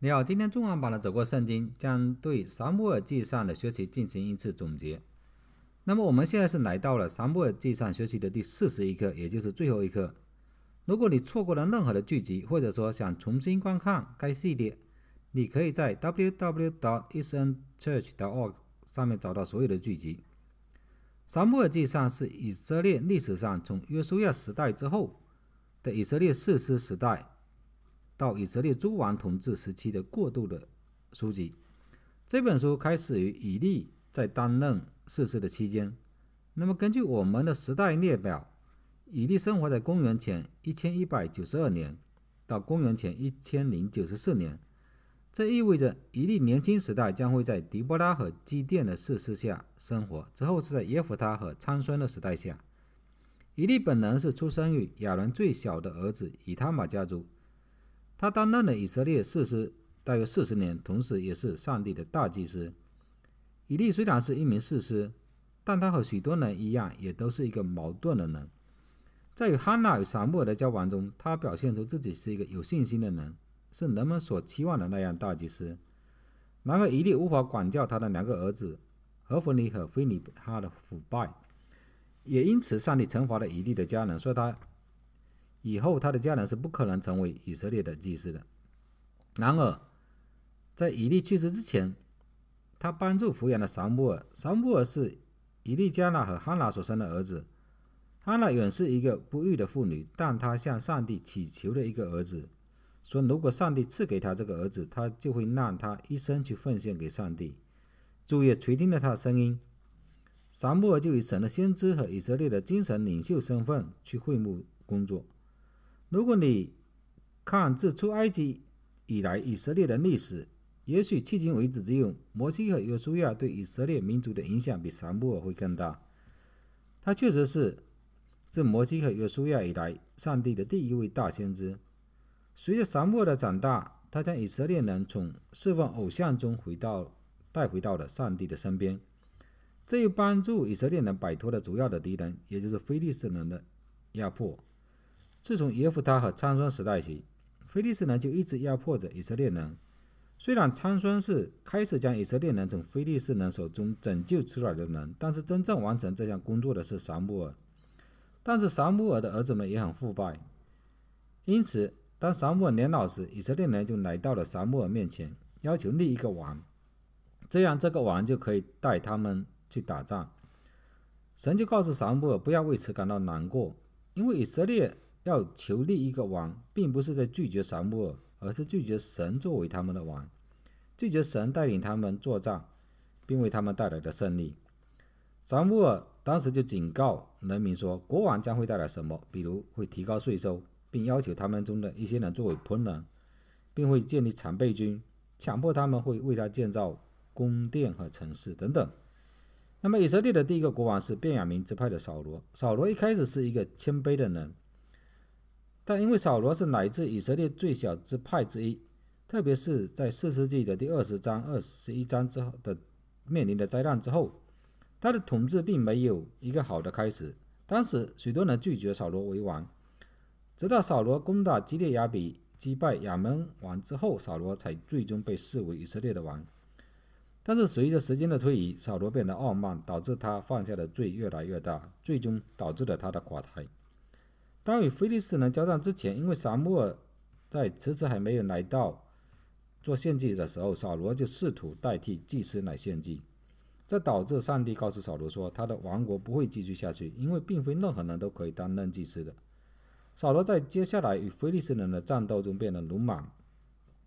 你好，今天中文版的《走过圣经》将对《撒母耳记上》的学习进行一次总结。那么我们现在是来到了《撒母耳记上》学习的第四十一课，也就是最后一课。如果你错过了任何的剧集，或者说想重新观看该系列，你可以在 w w w i s t e n c h u r c h o r g 上面找到所有的剧集。《撒母耳记上》是以色列历史上从约书亚时代之后的以色列四世时代。到以色列诸王统治时期的过渡的书籍。这本书开始于以利在担任世事的期间。那么，根据我们的时代列表，以利生活在公元前一千一百九十二年到公元前一千零九十四年。这意味着以利年轻时代将会在狄波拉和基甸的世事下生活，之后是在耶夫他和参孙的时代下。以利本人是出生于亚伦最小的儿子以他玛家族。他担任了以色列士师大约四十年，同时也是上帝的大祭司。以利虽然是一名士师，但他和许多人一样，也都是一个矛盾的人。在与哈娜与撒母的交往中，他表现出自己是一个有信心的人，是人们所期望的那样大祭司。然而，以利无法管教他的两个儿子何弗尼和菲尼哈的腐败，也因此上帝惩罚了以利的家人，说他。以后，他的家人是不可能成为以色列的祭司的。然而，在以利去世之前，他帮助抚养了扫木尔。扫木尔是以利加纳和哈娜所生的儿子。哈娜原是一个不育的妇女，但她向上帝祈求了一个儿子，说：“如果上帝赐给她这个儿子，她就会让他一生去奉献给上帝。”主也垂听了他的声音，扫木尔就以神的先知和以色列的精神领袖身份去会幕工作。如果你看自出埃及以来以色列的历史，也许迄今为止只有摩西和约书亚对以色列民族的影响比撒母耳会更大。他确实是自摩西和约书亚以来上帝的第一位大先知。随着撒母耳的长大，他将以色列人从侍奉偶像中回到带回到了上帝的身边。这又帮助以色列人摆脱了主要的敌人，也就是非利士人的压迫。自从耶夫他和苍孙时代起，非利士人就一直压迫着以色列人。虽然苍孙是开始将以色列人从非利士人手中拯救出来的人，但是真正完成这项工作的是撒母尔。但是撒母尔的儿子们也很腐败，因此当撒母耳年老时，以色列人就来到了撒母尔面前，要求立一个王，这样这个王就可以带他们去打仗。神就告诉撒母尔不要为此感到难过，因为以色列。要求立一个王，并不是在拒绝撒母耳，而是拒绝神作为他们的王，拒绝神带领他们作战，并为他们带来的胜利。撒母耳当时就警告人民说：“国王将会带来什么？比如会提高税收，并要求他们中的一些人作为仆人，并会建立常备军，强迫他们会为他建造宫殿和城市等等。”那么，以色列的第一个国王是便雅明之派的扫罗。扫罗一开始是一个谦卑的人。但因为扫罗是乃至以色列最小之派之一，特别是在四世纪的第二十章、二十一章之后的面临的灾难之后，他的统治并没有一个好的开始。当时许多人拒绝扫罗为王，直到扫罗攻打基列亚比、击败亚门王之后，扫罗才最终被视为以色列的王。但是随着时间的推移，扫罗变得傲慢，导致他犯下的罪越来越大，最终导致了他的垮台。当与非利士人交战之前，因为撒母在迟迟还没有来到做献祭的时候，扫罗就试图代替祭司来献祭，这导致上帝告诉扫罗说，他的王国不会继续下去，因为并非任何人都可以担任祭司的。扫罗在接下来与非利士人的战斗中变得鲁莽，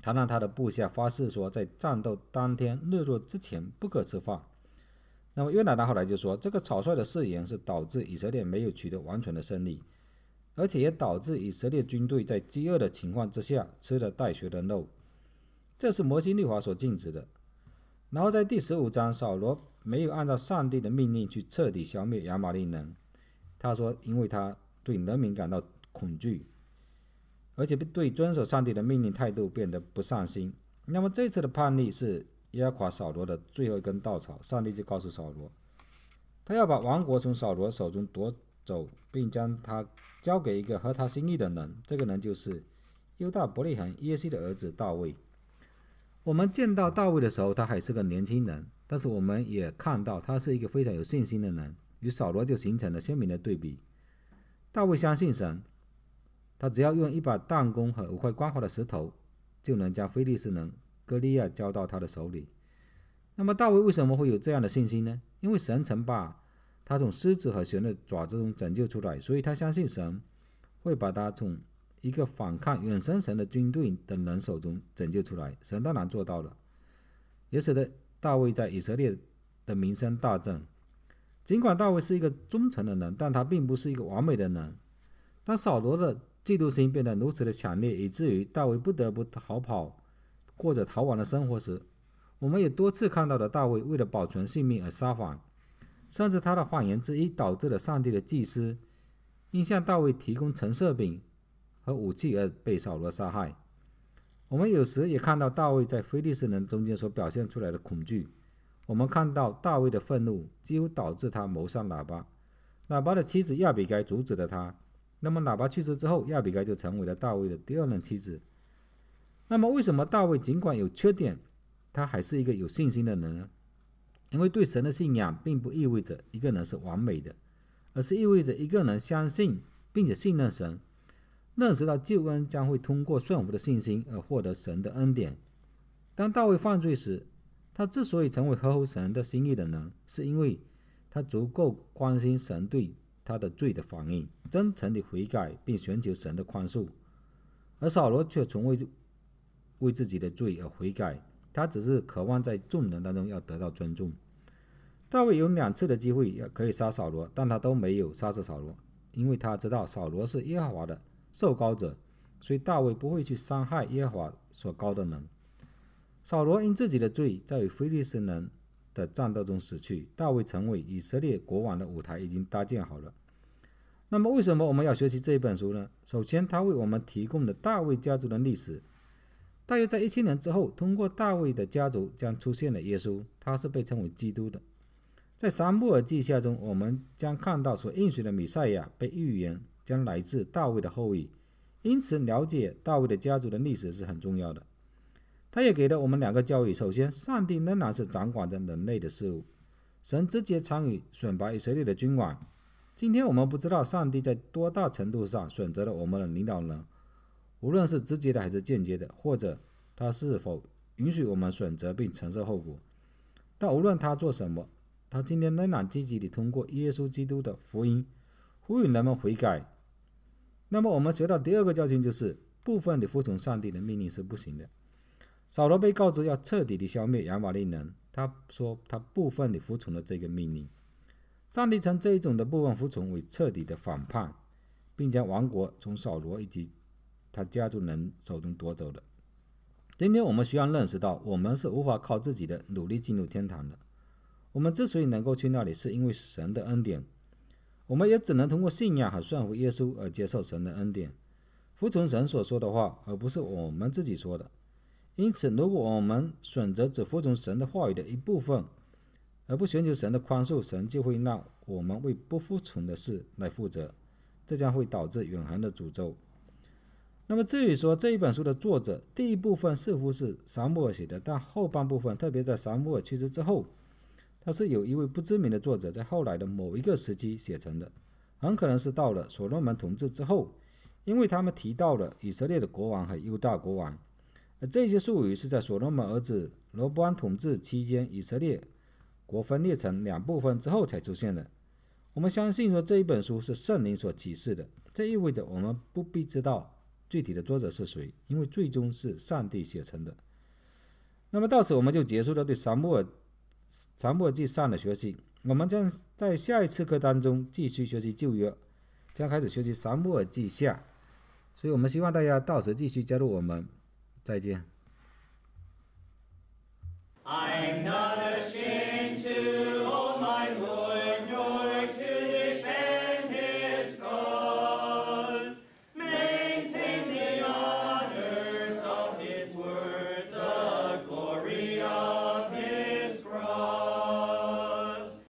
他让他的部下发誓说，在战斗当天日落之前不可吃饭。那么，约拿达后来就说，这个草率的誓言是导致以色列没有取得完全的胜利。而且也导致以色列军队在饥饿的情况之下吃了带血的肉，这是摩西律法所禁止的。然后在第十五章，扫罗没有按照上帝的命令去彻底消灭亚玛力人，他说因为他对人民感到恐惧，而且对遵守上帝的命令态度变得不上心。那么这次的叛逆是压垮扫罗的最后一根稻草，上帝就告诉扫罗，他要把王国从扫罗手中夺。走，并将他交给一个合他心意的人。这个人就是犹大伯利恒耶西的儿子大卫。我们见到大卫的时候，他还是个年轻人，但是我们也看到他是一个非常有信心的人，与扫罗就形成了鲜明的对比。大卫相信神，他只要用一把弹弓和五块光滑的石头，就能将菲利斯人歌利亚交到他的手里。那么大卫为什么会有这样的信心呢？因为神曾把。他从狮子和熊的爪子中拯救出来，所以他相信神会把他从一个反抗远胜神的军队的人手中拯救出来。神当然做到了，也使得大卫在以色列的名声大振。尽管大卫是一个忠诚的人，但他并不是一个完美的人。当扫罗的嫉妒心变得如此的强烈，以至于大卫不得不逃跑，过着逃亡的生活时，我们也多次看到了大卫为了保存性命而撒谎。甚至他的谎言之一导致了上帝的祭司因向大卫提供橙色饼和武器而被扫罗杀害。我们有时也看到大卫在非利士人中间所表现出来的恐惧。我们看到大卫的愤怒几乎导致他谋杀喇叭。喇叭的妻子亚比该阻止了他。那么，喇叭去世之后，亚比该就成为了大卫的第二任妻子。那么，为什么大卫尽管有缺点，他还是一个有信心的人呢？因为对神的信仰并不意味着一个人是完美的，而是意味着一个人相信并且信任神，认识到救恩将会通过顺服的信心而获得神的恩典。当大卫犯罪时，他之所以成为合乎神的心意的人，是因为他足够关心神对他的罪的反应，真诚的悔改，并寻求神的宽恕。而扫罗却从未为自己的罪而悔改。他只是渴望在众人当中要得到尊重。大卫有两次的机会要可以杀扫罗，但他都没有杀死扫罗，因为他知道扫罗是耶和华的受高者，所以大卫不会去伤害耶和华所高的人。扫罗因自己的罪，在与非利士人的战斗中死去，大卫成为以色列国王的舞台已经搭建好了。那么，为什么我们要学习这一本书呢？首先，它为我们提供了大卫家族的历史。大约在一千年之后，通过大卫的家族将出现了耶稣，他是被称为基督的。在撒母耳记下中，我们将看到所应许的弥赛亚被预言将来自大卫的后裔。因此，了解大卫的家族的历史是很重要的。他也给了我们两个教育：首先，上帝仍然是掌管着人类的事物；神直接参与选拔以色列的君王。今天我们不知道上帝在多大程度上选择了我们的领导人。无论是直接的还是间接的，或者他是否允许我们选择并承受后果，但无论他做什么，他今天仍然积极地通过耶稣基督的福音呼吁人们悔改。那么，我们学到第二个教训就是：部分的服从上帝的命令是不行的。扫罗被告知要彻底的消灭亚玛利人，他说他部分的服从了这个命令。上帝称这一种的部分服从为彻底的反叛，并将王国从扫罗以及。他家族人手中夺走的。今天我们需要认识到，我们是无法靠自己的努力进入天堂的。我们之所以能够去那里，是因为神的恩典。我们也只能通过信仰和顺服耶稣而接受神的恩典，服从神所说的话，而不是我们自己说的。因此，如果我们选择只服从神的话语的一部分，而不寻求神的宽恕，神就会让我们为不服从的事来负责，这将会导致永恒的诅咒。那么至于说这一本书的作者，第一部分似乎是沙漠写的，但后半部分，特别在沙漠耳去世之后，它是有一位不知名的作者在后来的某一个时期写成的，很可能是到了所罗门统治之后，因为他们提到了以色列的国王和犹大国王，而这些术语是在所罗门儿子罗伯安统治期间，以色列国分裂成两部分之后才出现的。我们相信说这一本书是圣灵所启示的，这意味着我们不必知道。具体的作者是谁？因为最终是上帝写成的。那么到此我们就结束了对《撒母尔撒母耳记上》的学习。我们将在下一次课当中继续学习旧约，将开始学习《撒母耳记下》。所以我们希望大家到时继续加入我们。再见。